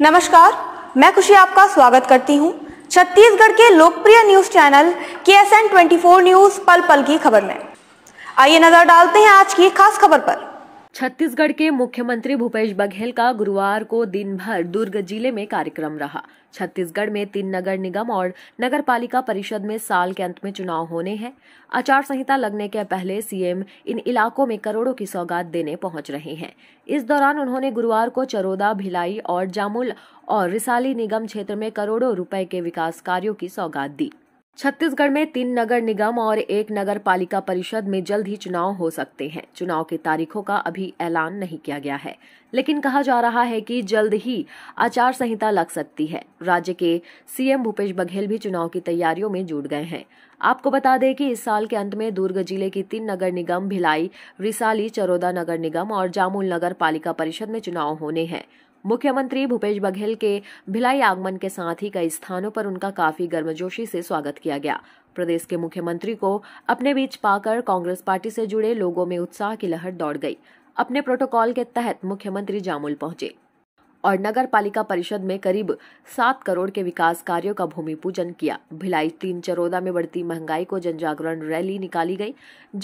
नमस्कार मैं खुशी आपका स्वागत करती हूँ छत्तीसगढ़ के लोकप्रिय news channel K S N twenty four news पल पल की खबर में आइए नजर डालते हैं आज की खास खबर पर छत्तीसगढ़ के मुख्यमंत्री भूपेश बघेल का गुरुवार को दिन भर दुर्ग जिले में कार्यक्रम रहा छत्तीसगढ़ में तीन नगर निगम और नगर पालिका परिषद में साल के अंत में चुनाव होने हैं आचार संहिता लगने के पहले सीएम इन इलाकों में करोड़ों की सौगात देने पहुंच रहे हैं इस दौरान उन्होंने गुरुवार को चरोदा भिलाई और जामुल और रिसाली निगम क्षेत्र में करोड़ों रुपए के विकास कार्यों की सौगात दी छत्तीसगढ़ में तीन नगर निगम और एक नगर पालिका परिषद में जल्द ही चुनाव हो सकते हैं चुनाव की तारीखों का अभी ऐलान नहीं किया गया है लेकिन कहा जा रहा है कि जल्द ही आचार संहिता लग सकती है राज्य के सीएम भूपेश बघेल भी चुनाव की तैयारियों में जुट गए हैं आपको बता दें कि इस साल के अंत में दुर्ग जिले की तीन नगर निगम भिलाई रिसाली चरोदा नगर निगम और जामुल नगर पालिका परिषद में चुनाव होने हैं मुख्यमंत्री भूपेश बघेल के भिलाई आगमन के साथ ही कई स्थानों पर उनका काफी गर्मजोशी से स्वागत किया गया प्रदेश के मुख्यमंत्री को अपने बीच पाकर कांग्रेस पार्टी से जुड़े लोगों में उत्साह की लहर दौड़ गई अपने प्रोटोकॉल के तहत मुख्यमंत्री जामुल पहुंचे और नगर पालिका परिषद में करीब सात करोड़ के विकास कार्यों का भूमि पूजन किया भिलाई तीन चरोदा में बढ़ती महंगाई को जन जागरण रैली निकाली गई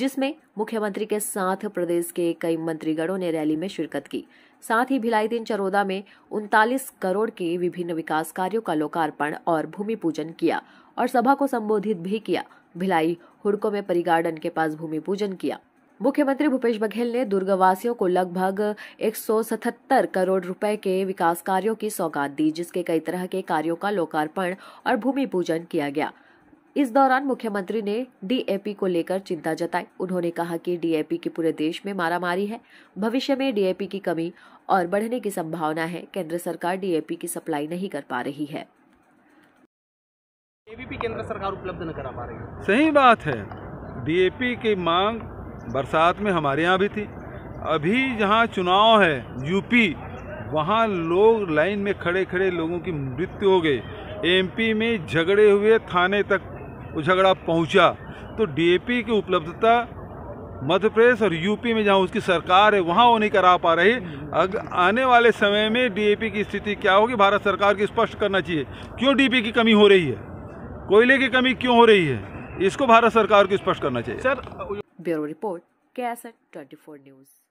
जिसमें मुख्यमंत्री के साथ प्रदेश के कई मंत्रीगणों ने रैली में शिरकत की साथ ही भिलाई तीन चरोदा में उनतालीस करोड़ के विभिन्न विकास कार्यो का लोकार्पण और भूमि पूजन किया और सभा को संबोधित भी किया भिलाई हुड़को में परिगार्डन के पास भूमि पूजन किया मुख्यमंत्री भूपेश बघेल ने दुर्गवासियों को लगभग 177 करोड़ रुपए के विकास कार्यों की सौगात दी जिसके कई तरह के कार्यों का लोकार्पण और भूमि पूजन किया गया इस दौरान मुख्यमंत्री ने डीएपी को लेकर चिंता जताई उन्होंने कहा कि डीएपी की पूरे देश में मारामारी है भविष्य में डीएपी की कमी और बढ़ने की संभावना है केंद्र सरकार डीएपी की सप्लाई नहीं कर पा रही है केंद्र सरकार उपलब्ध न करा पा रही है सही बात है डीएपी की मांग बरसात में हमारे यहाँ भी थी अभी जहाँ चुनाव है यूपी वहाँ लोग लाइन में खड़े खड़े लोगों की मृत्यु हो गई एमपी में झगड़े हुए थाने तक वो झगड़ा पहुँचा तो डीएपी की उपलब्धता मध्य प्रदेश और यूपी में जहाँ उसकी सरकार है वहाँ वो नहीं करा पा रही अगर आने वाले समय में डीएपी की स्थिति क्या होगी भारत सरकार की स्पष्ट करना चाहिए क्यों डी की कमी हो रही है कोयले की कमी क्यों हो रही है इसको भारत सरकार को स्पष्ट करना चाहिए sir Bureau Report KSN 24 News